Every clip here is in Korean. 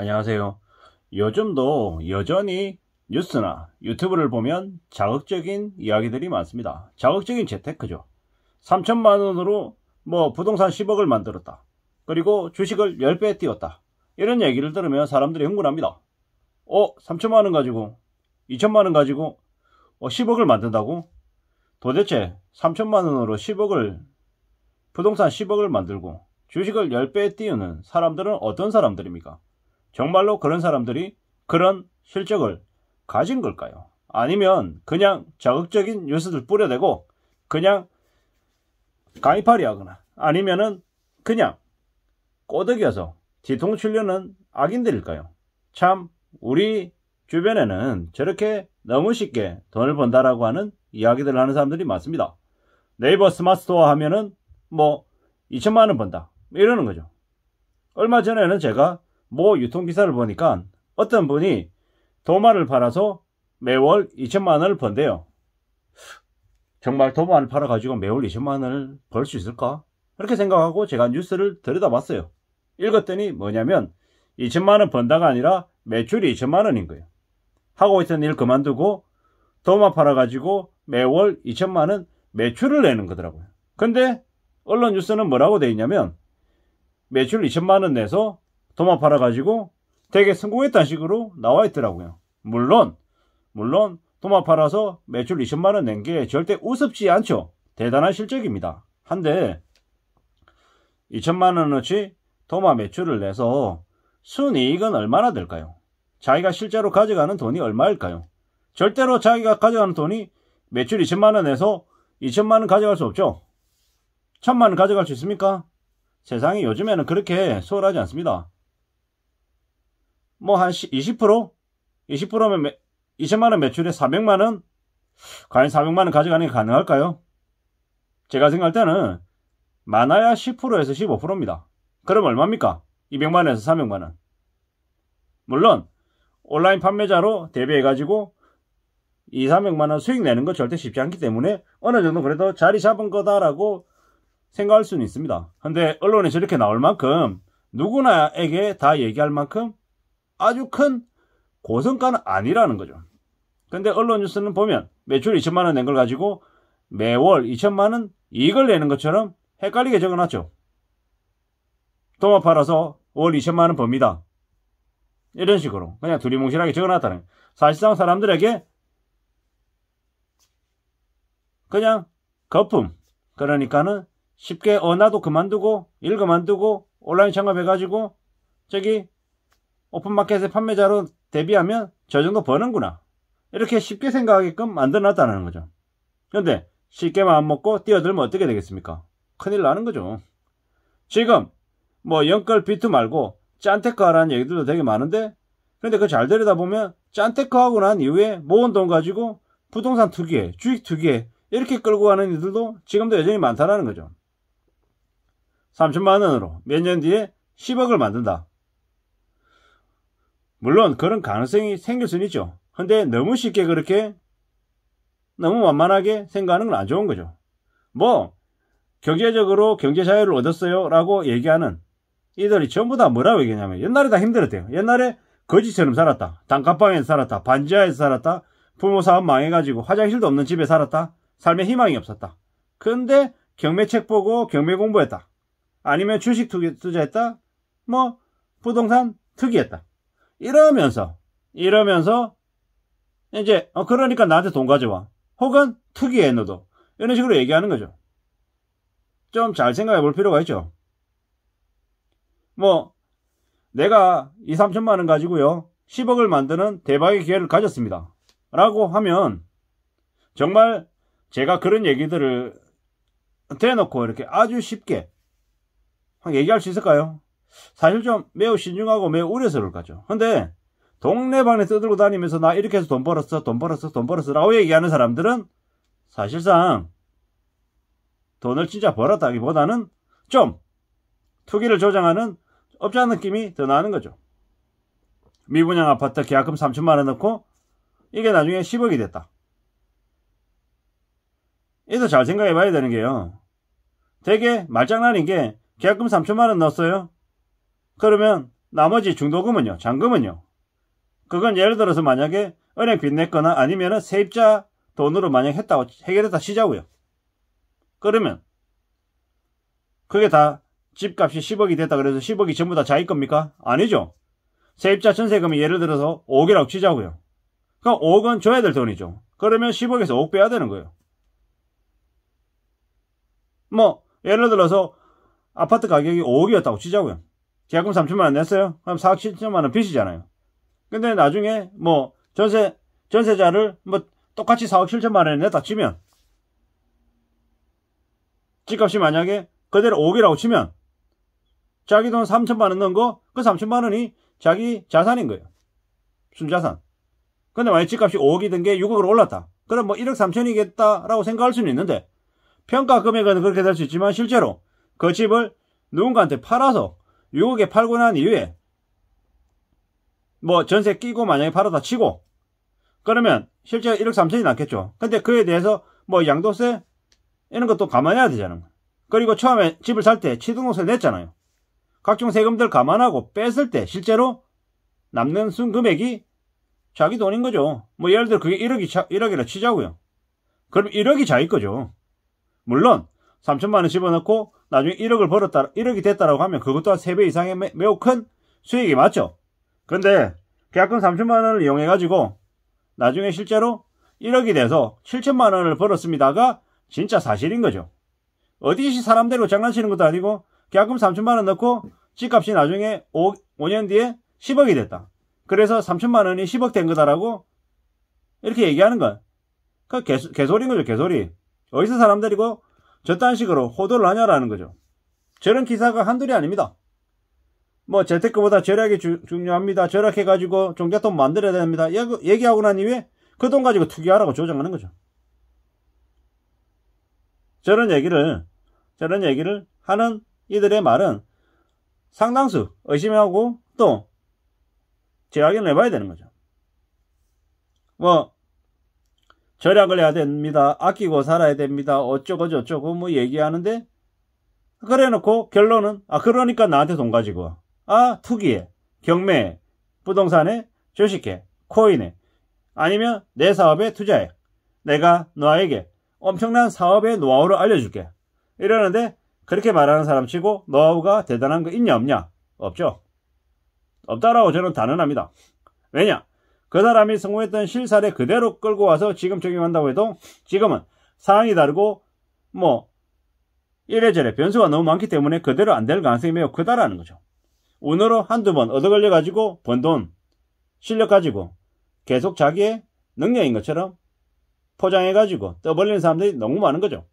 안녕하세요. 요즘도 여전히 뉴스나 유튜브를 보면 자극적인 이야기들이 많습니다. 자극적인 재테크죠. 3천만 원으로 뭐 부동산 10억을 만들었다. 그리고 주식을 10배 띄웠다. 이런 얘기를 들으면 사람들이 흥분합니다. 어, 3천만 원 가지고 2천만 원 가지고 어, 10억을 만든다고? 도대체 3천만 원으로 10억을 부동산 10억을 만들고 주식을 10배 띄우는 사람들은 어떤 사람들입니까? 정말로 그런 사람들이 그런 실적을 가진 걸까요? 아니면 그냥 자극적인 뉴스들 뿌려대고 그냥 가입하려 하거나 아니면은 그냥 꼬드겨서 뒤통 치려는 악인들일까요? 참 우리 주변에는 저렇게 너무 쉽게 돈을 번다라고 하는 이야기들 하는 사람들이 많습니다. 네이버 스마트스토어 하면은 뭐 2천만 원 번다 이러는 거죠. 얼마 전에는 제가 모 유통기사를 보니까 어떤 분이 도마를 팔아서 매월 2천만 원을 번대요. 정말 도마를 팔아가지고 매월 2천만 원을 벌 수 있을까? 그렇게 생각하고 제가 뉴스를 들여다봤어요. 읽었더니 뭐냐면 2천만 원 번다가 아니라 매출이 2천만 원인 거예요. 하고 있던 일 그만두고 도마 팔아가지고 매월 2천만 원 매출을 내는 거더라고요. 근데 언론 뉴스는 뭐라고 돼 있냐면 매출 2천만 원 내서 도마 팔아가지고 되게 성공했다는 식으로 나와 있더라고요. 물론, 물론 도마 팔아서 매출 20만원 낸 게 절대 우습지 않죠. 대단한 실적입니다. 한데, 2천만원어치 도마 매출을 내서 순이익은 얼마나 될까요? 자기가 실제로 가져가는 돈이 얼마일까요? 절대로 자기가 가져가는 돈이 매출 2천만원 에서 2천만원 가져갈 수 없죠. 1 천만원 가져갈 수 있습니까? 세상이 요즘에는 그렇게 수월하지 않습니다. 뭐한 20%? 20%면 매, 2천만 원 매출에 400만 원? 과연 400만 원 가져가는 게 가능할까요? 제가 생각할 때는 많아야 10%에서 15%입니다. 그럼 얼마입니까? 200만 원에서 300만 원. 물론 온라인 판매자로 대비해가지고 2, 300만 원 수익 내는 거 절대 쉽지 않기 때문에 어느 정도 그래도 자리 잡은 거다라고 생각할 수는 있습니다. 근데 언론에 저렇게 나올 만큼 누구나에게 다 얘기할 만큼 아주 큰 고성과는 아니라는 거죠. 근데 언론 뉴스는 보면 매출 2천만 원 낸 걸 가지고 매월 2천만 원 이익을 내는 것처럼 헷갈리게 적어놨죠. 도마 팔아서 월 2천만 원 법니다. 이런 식으로 그냥 두리뭉실하게 적어놨다는 거예요. 사실상 사람들에게 그냥 거품 그러니까는 쉽게 어 나도 그만두고 일 그만두고 온라인 창업해가지고 저기 오픈마켓의 판매자로 대비하면 저 정도 버는구나. 이렇게 쉽게 생각하게끔 만들어놨다는 거죠. 그런데 쉽게 마음먹고 뛰어들면 어떻게 되겠습니까? 큰일 나는 거죠. 지금 뭐연끌 비트 말고 짠테크하라는 얘기들도 되게 많은데 그런데 그잘 들여다보면 짠테크하고 난 이후에 모은 돈 가지고 부동산 투기에 주식 투기에 이렇게 끌고 가는 이들도 지금도 여전히 많다라는 거죠. 3천만 원으로 몇 년 뒤에 10억을 만든다. 물론 그런 가능성이 생길 수는 있죠. 근데 너무 쉽게 그렇게 너무 만만하게 생각하는 건 안 좋은 거죠. 뭐 경제적으로 경제 자유를 얻었어요라고 얘기하는 이들이 전부 다 뭐라고 얘기하냐면 옛날에 다 힘들었대요. 옛날에 거지처럼 살았다. 단칸방에 서 살았다. 반지하에 서 살았다. 부모 사업 망해가지고 화장실도 없는 집에 살았다. 삶에 희망이 없었다. 근데 경매책 보고 경매 공부했다. 아니면 주식 투자했다. 뭐 부동산 투기했다 이러면서 이러면서 이제 어 그러니까 나한테 돈 가져와 혹은 특이해 너도 이런 식으로 얘기하는 거죠. 좀 잘 생각해 볼 필요가 있죠. 뭐 내가 2, 3천만 원 가지고요 10억을 만드는 대박의 기회를 가졌습니다. 라고 하면 정말 제가 그런 얘기들을 대놓고 이렇게 아주 쉽게 얘기할 수 있을까요? 사실 좀 매우 신중하고 매우 우려스러울 거죠. 근데 동네방네 떠들고 다니면서 나 이렇게 해서 돈 벌었어, 돈 벌었어, 돈 벌었어 라고 얘기하는 사람들은 사실상 돈을 진짜 벌었다기보다는 좀 투기를 조장하는 업자 느낌이 더 나는 거죠. 미분양 아파트 계약금 3천만 원 넣고 이게 나중에 10억이 됐다. 이도 잘 생각해 봐야 되는 게요. 되게 말장난인 게 계약금 3천만 원 넣었어요. 그러면 나머지 중도금은요, 잔금은요. 그건 예를 들어서 만약에 은행 빚 냈거나 아니면은 세입자 돈으로 만약 했다고 해결했다 치자고요. 그러면 그게 다 집값이 10억이 됐다 그래서 10억이 전부 다 자기 겁니까? 아니죠. 세입자 전세금이 예를 들어서 5억이라고 치자고요. 그럼 5억은 줘야 될 돈이죠. 그러면 10억에서 5억 빼야 되는 거예요. 뭐 예를 들어서 아파트 가격이 5억이었다고 치자고요. 계약금 3천만 원 냈어요? 그럼 4억 7천만 원 빚이잖아요. 근데 나중에 뭐 전세 전세자를 뭐 똑같이 4억 7천만 원에 냈다 치면 집값이 만약에 그대로 5억이라고 치면 자기 돈 3천만 원 넣은 거 그 3천만 원이 자기 자산인 거예요. 순자산. 근데 만약 에 집값이 5억이든 게 6억으로 올랐다. 그럼 뭐 1억 3천이겠다라고 생각할 수는 있는데 평가 금액은 그렇게 될 수 있지만 실제로 그 집을 누군가한테 팔아서 요에 팔고 난 이후에 뭐 전세 끼고 만약에 팔아다 치고 그러면 실제 1억 3천이 낫겠죠 근데 그에 대해서 뭐 양도세 이런 것도 감안해야 되잖아요. 그리고 처음에 집을 살 때 취등록세 냈잖아요. 각종 세금들 감안하고 뺐을 때 실제로 남는 순 금액이 자기 돈인 거죠. 뭐 예를 들어 그게 1억이 차, 1억이라 치자고요. 그럼 1억이 자기 거죠. 물론 3천만 원 집어넣고 나중에 1억을 벌었다, 1억이 됐다라고 하면 그것 도한 3배 이상의 매, 매우 큰 수익이 맞죠? 근데 계약금 3천만 원을 이용해 가지고 나중에 실제로 1억이 돼서 7천만 원을 벌었습니다가 진짜 사실인 거죠. 어디시 사람대로 장난치는 것도 아니고 계약금 3천만 원 넣고 집값이 나중에 5, 5년 뒤에 10억이 됐다. 그래서 3천만 원이 10억 된 거다라고 이렇게 얘기하는 건. 그 그러니까 개소, 개소리인 거죠, 개소리. 어디서 사람 들이고 저딴 식으로 호도를 하냐라는 거죠. 저런 기사가 한둘이 아닙니다. 뭐 재테크보다 절약이 주, 중요합니다. 절약해가지고 종잣돈 만들어야 됩니다. 얘기하고 난 이후에 그 돈 가지고 투기하라고 조장하는 거죠. 저런 얘기를 저런 얘기를 하는 이들의 말은 상당수 의심하고 또 재확인을 해봐야 되는 거죠. 뭐 절약을 해야 됩니다. 아끼고 살아야 됩니다. 어쩌고 저쩌고 뭐 얘기하는데 그래 놓고 결론은 아 그러니까 나한테 돈 가지고 아 투기에 경매에 부동산에 주식에 코인에 아니면 내 사업에 투자해 내가 너에게 엄청난 사업의 노하우를 알려줄게 이러는데 그렇게 말하는 사람치고 노하우가 대단한 거 있냐 없냐 없죠 없다라고 저는 단언합니다 왜냐 그 사람이 성공했던 실사를 그대로 끌고 와서 지금 적용한다고 해도 지금은 상황이 다르고 뭐 이래저래 변수가 너무 많기 때문에 그대로 안 될 가능성이 매우 크다라는 거죠. 운으로 한두 번 얻어 걸려 가지고 번 돈, 실력 가지고 계속 자기의 능력인 것처럼 포장해 가지고 떠벌리는 사람들이 너무 많은 거죠.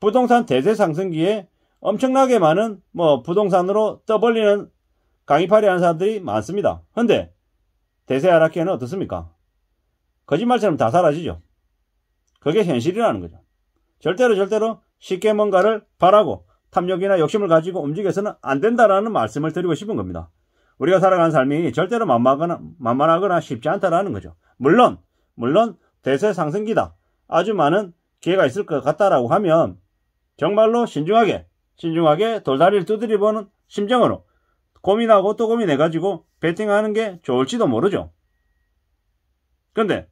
부동산 대세 상승기에 엄청나게 많은 뭐 부동산으로 떠벌리는 강의팔이 하는 사람들이 많습니다. 근데 대세하락기에는 어떻습니까? 거짓말처럼 다 사라지죠. 그게 현실이라는 거죠. 절대로 절대로 쉽게 뭔가를 바라고 탐욕이나 욕심을 가지고 움직여서는 안 된다라는 말씀을 드리고 싶은 겁니다. 우리가 살아가는 삶이 절대로 만만하거나, 만만하거나 쉽지 않다라는 거죠. 물론, 물론 대세 상승기다. 아주 많은 기회가 있을 것 같다라고 하면 정말로 신중하게, 신중하게 돌다리를 두드리보는 심정으로 고민하고 또 고민해가지고 베팅하는 게 좋을지도 모르죠. 근데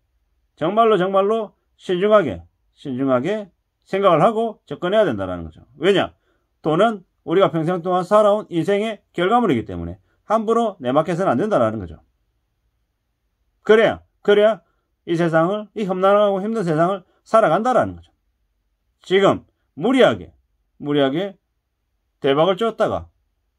정말로 정말로 신중하게 신중하게 생각을 하고 접근해야 된다는 거죠. 왜냐? 돈은 우리가 평생 동안 살아온 인생의 결과물이기 때문에 함부로 내막해서는안 된다는 거죠. 그래야 그래야 이 세상을 이 험난하고 힘든 세상을 살아간다라는 거죠. 지금 무리하게 무리하게 대박을 쫓다가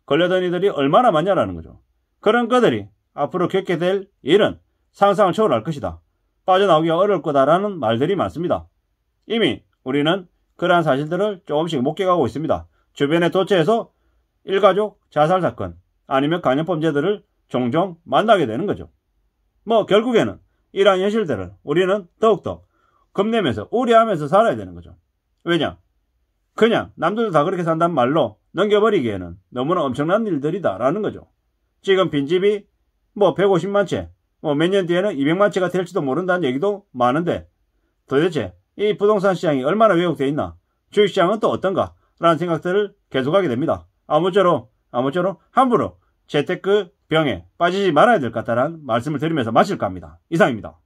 걸려던 이들이 얼마나 많냐라는 거죠. 그런 것들이 앞으로 겪게 될 일은 상상을 초월할 것이다. 빠져나오기 어려울 거다라는 말들이 많습니다. 이미 우리는 그러한 사실들을 조금씩 목격하고 있습니다. 주변의 도처에서 일가족 자살 사건 아니면 강첩범죄들을 종종 만나게 되는 거죠. 뭐 결국에는 이러한 현실들을 우리는 더욱더 겁내면서 우려하면서 살아야 되는 거죠. 왜냐? 그냥 남들도 다 그렇게 산단 말로 넘겨버리기에는 너무나 엄청난 일들이다라는 거죠. 지금 빈집이 뭐 150만 채, 뭐 몇 년 뒤에는 200만 채가 될지도 모른다는 얘기도 많은데 도대체 이 부동산 시장이 얼마나 왜곡되어 있나, 주식시장은 또 어떤가 라는 생각들을 계속하게 됩니다. 아무쪼록 아무쪼록 함부로 재테크 병에 빠지지 말아야 될 것 같다는 말씀을 드리면서 마칠까 합니다. 이상입니다.